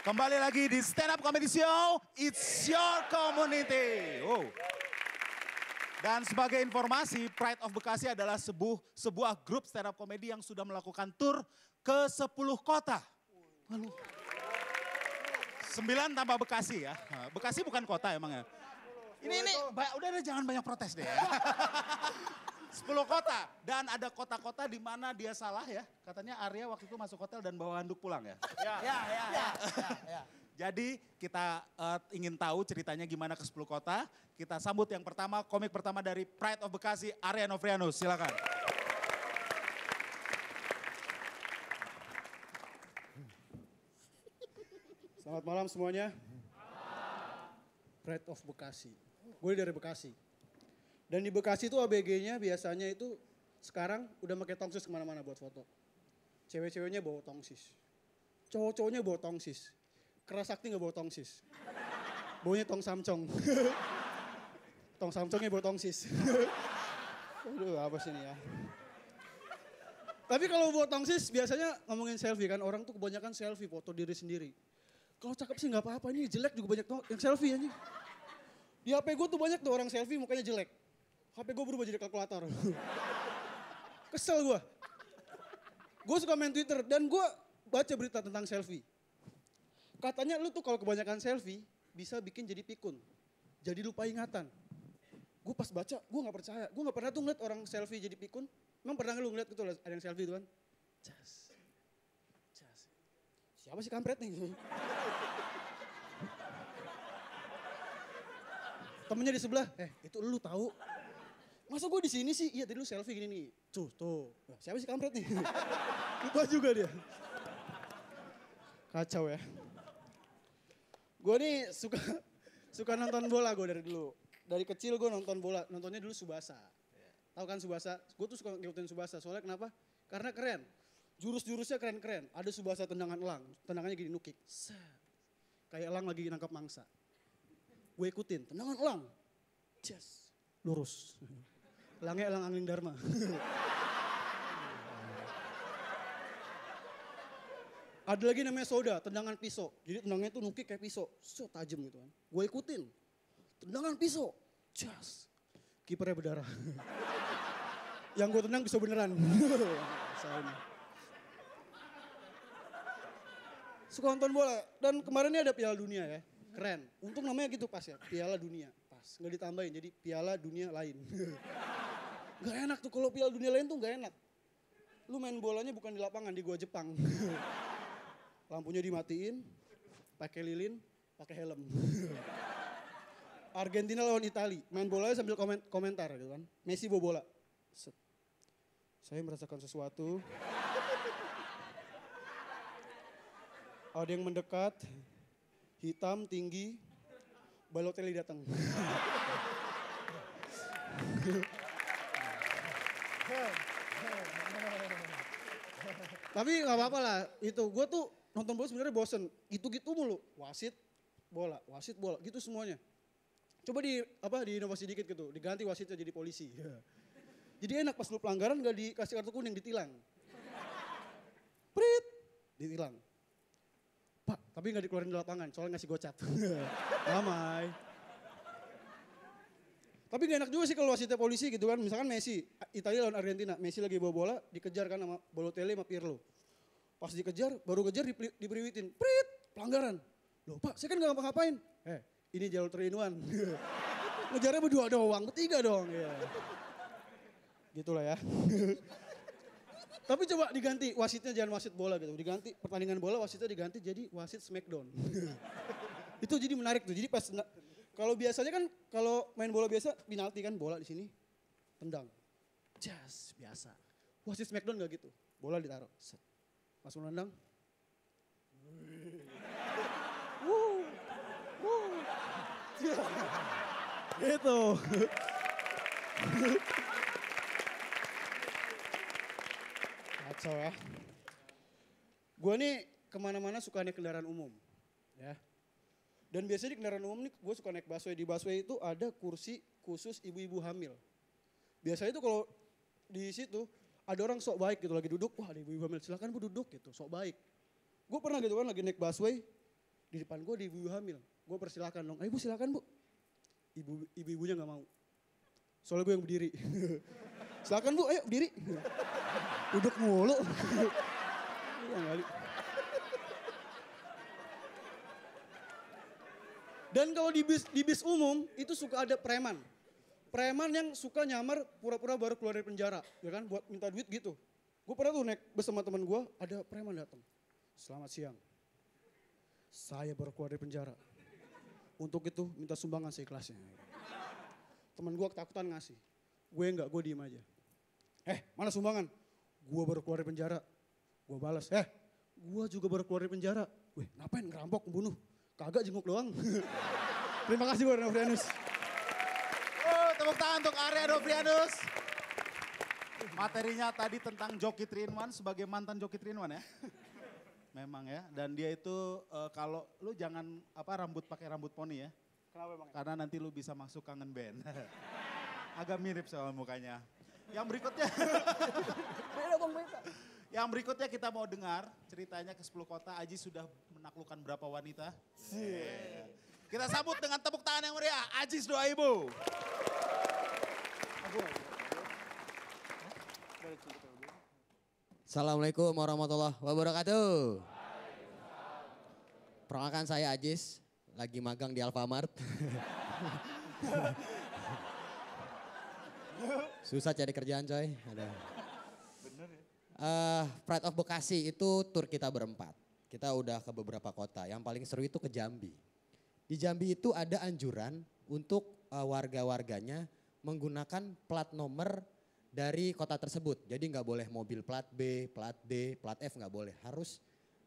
Kembali lagi di Stand Up Comedy Show, It's Your Community. Wow. Dan sebagai informasi, Pride of Bekasi adalah sebuah, sebuah grup stand up comedy yang sudah melakukan tur ke 10 kota. Lalu, 9 tambah Bekasi ya. Bekasi bukan kota emang ya. Ini, ini, udah, udah jangan banyak protes deh ya. 10 kota. Dan ada kota-kota di mana dia salah ya. Katanya Arya waktu itu masuk hotel dan bawa handuk pulang ya. Ya, ya, ya. ya, ya, ya. Jadi kita uh, ingin tahu ceritanya gimana ke 10 kota. Kita sambut yang pertama, komik pertama dari Pride of Bekasi, Arya Novriano Silakan. Selamat malam semuanya. Pride of Bekasi. Gue dari Bekasi. Dan di Bekasi itu ABG-nya biasanya itu sekarang udah pakai tongsis kemana-mana buat foto. Cewek-ceweknya bawa tongsis. Cowok-cowoknya bawa tongsis. Keras sakti nggak bawa tongsis. Bonya tong samcong. tong samcongnya bawa tongsis. Aduh apa sih ini ya. Tapi kalau bawa tongsis biasanya ngomongin selfie kan orang tuh kebanyakan selfie foto diri sendiri. Kalau cakep sih nggak apa-apa ini jelek juga banyak yang selfie aja. Di HP gue tuh banyak tuh orang selfie mukanya jelek. HP gue berubah jadi kalkulator. Kesel gue. Gue suka main Twitter dan gue baca berita tentang selfie. Katanya lu tuh kalau kebanyakan selfie bisa bikin jadi pikun. Jadi lupa ingatan. Gue pas baca, gue gak percaya. Gue gak pernah tuh ngeliat orang selfie jadi pikun. Emang pernah lu ngeliat gitu ada yang selfie itu kan? Cas. Cas. Siapa sih kampret nih? Temennya di sebelah, eh itu lu tahu masa gue di sini sih? Iya tadi lu selfie gini nih. Tuh, tuh. Nah, siapa sih kampret nih? Lupa juga dia. Kacau ya. Gue nih suka suka nonton bola gue dari dulu. Dari kecil gue nonton bola, nontonnya dulu Subasa. Tahu kan Subasa? Gue tuh suka ngikutin Subasa. Soalnya kenapa? Karena keren. Jurus-jurusnya keren-keren. Ada Subasa tendangan elang. Tendangannya gini nukik. Kayak elang lagi nangkap mangsa. Gue ikutin, tendangan elang. Yes. Lurus. Lange elang angin dharma. Ada lagi namanya soda, tendangan pisau. Jadi tendangnya itu nukik kayak pisau. So tajam gitu kan. Gue ikutin. Tendangan pisau. Just. Kipernya berdarah. Yang gue tenang bisa beneran. suka nonton bola dan kemarin ini ada Piala Dunia ya. Keren. Untung namanya gitu pas ya, Piala Dunia. Pas, nggak ditambahin jadi Piala Dunia lain. Gak enak tuh kalau Piala Dunia lain tuh gak enak. Lu main bolanya bukan di lapangan, di gua Jepang. Lampunya dimatiin, pakai lilin, pakai helm. Argentina lawan Itali, main bolanya sambil komen, komentar gitu kan. Messi bawa bola. Set. Saya merasakan sesuatu. Ada yang mendekat, hitam, tinggi, Balotelli datang. Tapi nggak apa-apa lah. Itu gue tuh nonton bola sebenarnya bosen. Gitu-gitu mulu. Wasit bola, wasit bola, gitu semuanya. Coba di apa diinovasi dikit gitu, diganti wasitnya jadi polisi. jadi enak pas lu pelanggaran gak dikasih kartu kuning, ditilang. Prit, ditilang. Pak, tapi nggak dikeluarin di lapangan, soalnya ngasih gocat. Damai. Tapi gak enak juga sih kalau wasitnya polisi gitu kan. Misalkan Messi, Italia lawan Argentina. Messi lagi bawa bola, dikejar kan sama Balotelli sama Pirlo. Pas dikejar, baru kejar diperiwitin, Prit, pelanggaran. Loh pak, saya kan gak ngapa-ngapain. Eh, ini jalur terinuan. Ngejarnya berdua doang, bertiga dong. Iya. gitu lah ya. Tapi coba diganti, wasitnya jangan wasit bola gitu. Diganti, pertandingan bola wasitnya diganti jadi wasit smackdown. Itu jadi menarik tuh. Jadi pas kalau biasanya kan kalau main bola biasa penalti kan bola di sini tendang. just biasa. Wasit Smackdown gak gitu. Bola ditaruh. Set. Langsung nendang. gitu. Kacau ya. Gue nih kemana-mana sukanya kendaraan umum. Ya. Dan biasanya di kendaraan umum nih gue suka naik busway. Di busway itu ada kursi khusus ibu-ibu hamil. Biasanya itu kalau di situ ada orang sok baik gitu lagi duduk. Wah ada ibu-ibu hamil silahkan bu duduk gitu sok baik. Gue pernah gitu kan lagi naik busway. Di depan gue ada ibu-ibu hamil. Gue persilahkan dong. Ibu silahkan bu. Ibu, ibu-ibunya gak mau. Soalnya gue yang berdiri. silahkan bu ayo berdiri. duduk mulu. Iya Dan kalau di bis di bis umum itu suka ada preman. Preman yang suka nyamar pura-pura baru keluar dari penjara, ya kan buat minta duit gitu. Gue pernah tuh naik bersama sama teman gue, ada preman datang. Selamat siang. Saya baru keluar dari penjara. Untuk itu minta sumbangan seikhlasnya. Teman gue ketakutan ngasih. Gue enggak, gue diem aja. Eh, mana sumbangan? Gue baru keluar dari penjara. Gue balas, eh, gue juga baru keluar dari penjara. Wih, ngapain ngerampok, membunuh? Kagak jenguk doang. Terima kasih buat Novrianus. Oh, tepuk tangan untuk Arya Novrianus. Materinya tadi tentang joki Trinwan sebagai mantan joki Trinwan ya. Memang ya, dan dia itu uh, kalau lu jangan apa rambut pakai rambut poni ya. Kenapa bang? Karena nanti lu bisa masuk kangen band. Agak mirip sama mukanya. Yang berikutnya. beda bang, beda. Yang berikutnya kita mau dengar ceritanya ke 10 kota. Aji sudah menaklukkan berapa wanita? Eh, kita sambut dengan tepuk tangan yang meriah, Ajis Doa Ibu. Assalamualaikum warahmatullahi wabarakatuh. Perkenalkan saya Ajis, lagi magang di Alfamart. Susah cari kerjaan coy. Ada. Bener ya. Uh, Pride of Bekasi itu tur kita berempat. Kita udah ke beberapa kota. Yang paling seru itu ke Jambi. Di Jambi itu ada anjuran untuk uh, warga-warganya menggunakan plat nomor dari kota tersebut. Jadi nggak boleh mobil plat B, plat D, plat F nggak boleh. Harus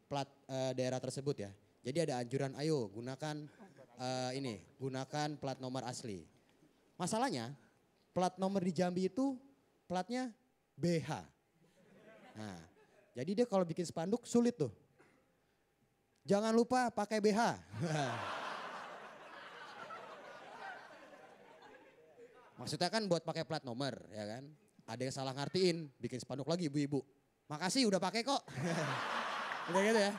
plat uh, daerah tersebut ya. Jadi ada anjuran, ayo gunakan uh, ini, gunakan plat nomor asli. Masalahnya plat nomor di Jambi itu platnya BH. Nah, jadi dia kalau bikin spanduk sulit tuh. Jangan lupa pakai BH. Maksudnya kan buat pakai plat nomor ya kan. Ada yang salah ngertiin, bikin spanduk lagi ibu-ibu. Makasih udah pakai kok. udah gitu ya.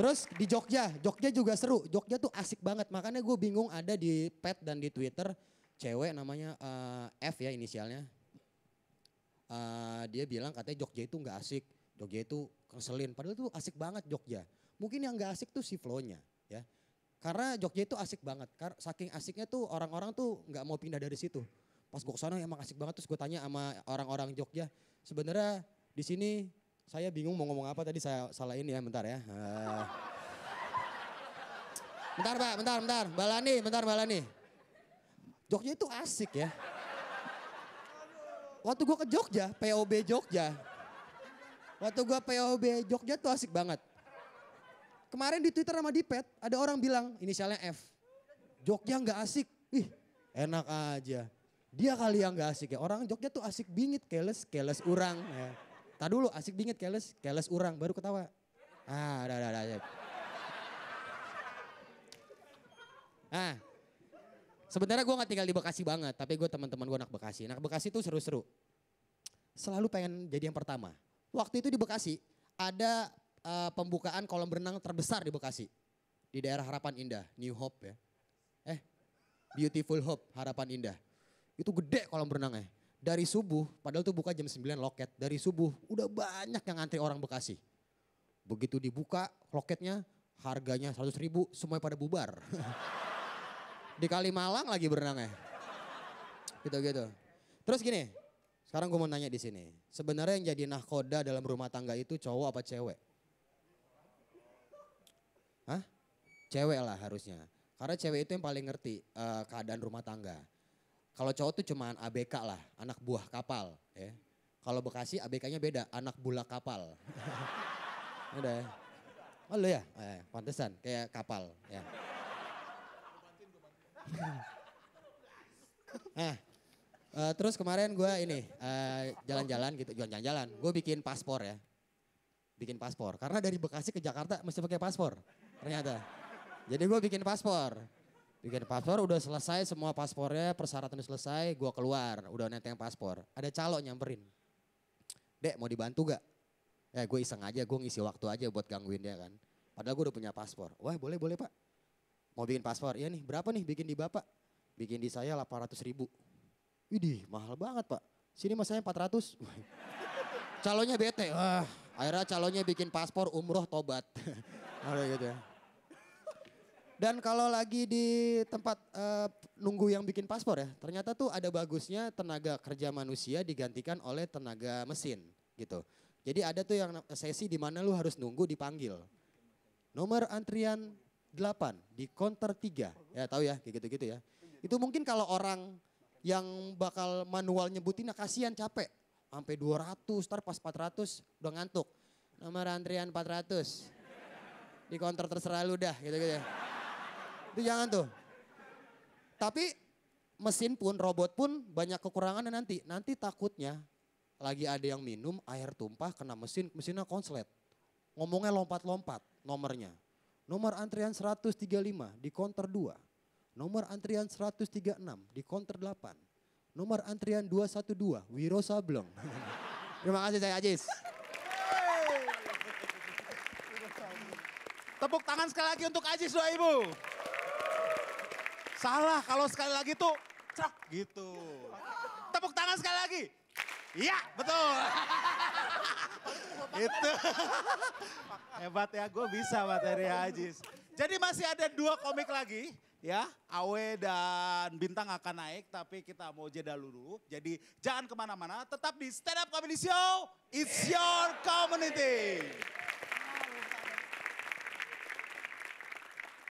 Terus di Jogja, Jogja juga seru. Jogja tuh asik banget. Makanya gue bingung ada di pet dan di Twitter cewek namanya uh, F ya inisialnya. Eh, dia bilang katanya Jogja itu nggak asik, Jogja itu keselin. Padahal itu asik banget Jogja. Mungkin yang nggak asik tuh si flow ya. Karena Jogja itu asik banget. Saking asiknya tuh orang-orang tuh nggak mau pindah dari situ. Pas gue kesana emang asik banget terus gue tanya sama orang-orang Jogja. Sebenarnya di sini saya bingung mau ngomong apa tadi saya salahin ya bentar ya. Uh. Bentar Pak, bentar, bentar. Balani, bentar Balani. Jogja itu asik ya waktu gue ke Jogja, POB Jogja. Waktu gue POB Jogja tuh asik banget. Kemarin di Twitter sama Dipet, ada orang bilang inisialnya F. Jogja nggak asik. Ih, enak aja. Dia kali yang nggak asik ya. Orang Jogja tuh asik bingit, keles, keles urang. Ya. Tak dulu asik bingit, keles, keles urang. Baru ketawa. Ah, dah, dah, dah. Ya. Ah, Sebenarnya gue gak tinggal di Bekasi banget, tapi gue teman-teman gue anak Bekasi. Anak Bekasi tuh seru-seru. Selalu pengen jadi yang pertama. Waktu itu di Bekasi ada uh, pembukaan kolam renang terbesar di Bekasi. Di daerah Harapan Indah, New Hope ya. Eh, Beautiful Hope, Harapan Indah. Itu gede kolam renangnya. Dari subuh, padahal tuh buka jam 9 loket. Dari subuh udah banyak yang ngantri orang Bekasi. Begitu dibuka loketnya, harganya 100 ribu, semuanya pada bubar. Di Kalimalang lagi berenang ya, Gitu-gitu. Terus gini, sekarang gue mau nanya di sini. Sebenarnya yang jadi nahkoda dalam rumah tangga itu cowok apa cewek? Hah? Cewek lah harusnya. Karena cewek itu yang paling ngerti uh, keadaan rumah tangga. Kalau cowok tuh cuman ABK lah, anak buah kapal. Ya. Kalau Bekasi ABK-nya beda, anak bulak kapal. Udah ya. Oh lu ya? Eh, pantesan, kayak kapal. Ya nah, uh, terus kemarin gue ini eh, jalan-jalan uh, gitu, jalan-jalan. Gue bikin paspor ya, bikin paspor. Karena dari Bekasi ke Jakarta mesti pakai paspor ternyata. Jadi gue bikin paspor. Bikin paspor udah selesai semua paspornya, persyaratan selesai, gue keluar, udah neteng paspor. Ada calo nyamperin. Dek mau dibantu gak? Ya eh, gue iseng aja, gue ngisi waktu aja buat gangguin dia kan. Padahal gue udah punya paspor. Wah boleh boleh pak. Mau bikin paspor, ya nih berapa nih bikin di bapak? Bikin di saya 800 ribu. Widih mahal banget pak. Sini mas saya 400. calonnya bete. Wah, akhirnya calonnya bikin paspor umroh tobat. Ada gitu ya. Dan kalau lagi di tempat uh, nunggu yang bikin paspor ya, ternyata tuh ada bagusnya tenaga kerja manusia digantikan oleh tenaga mesin gitu. Jadi ada tuh yang sesi di mana lu harus nunggu dipanggil. Nomor antrian 8 di counter 3. Ya tahu ya kayak gitu-gitu ya. Itu mungkin kalau orang yang bakal manual nyebutin ya kasihan capek. Sampai 200, ntar pas 400 udah ngantuk. Nomor antrian 400. Di counter terserah lu dah gitu-gitu ya. Itu jangan tuh. Tapi mesin pun, robot pun banyak kekurangannya nanti. Nanti takutnya lagi ada yang minum air tumpah kena mesin, mesinnya konslet. Ngomongnya lompat-lompat nomornya. Nomor antrian 135 di konter 2. Nomor antrian 136 di konter 8. Nomor antrian 212 Wiro Sableng. Terima kasih saya Ajis. Tepuk tangan sekali lagi untuk Ajis doa ibu. Salah kalau sekali lagi tuh cak gitu. Tepuk tangan sekali lagi. Iya, betul. itu. Hebat ya, gue bisa materi ya, Ajis. Jadi masih ada dua komik lagi. Ya, Awe dan Bintang akan naik, tapi kita mau jeda dulu. Jadi jangan kemana-mana, tetap di Stand Up Comedy Show, It's Your Community.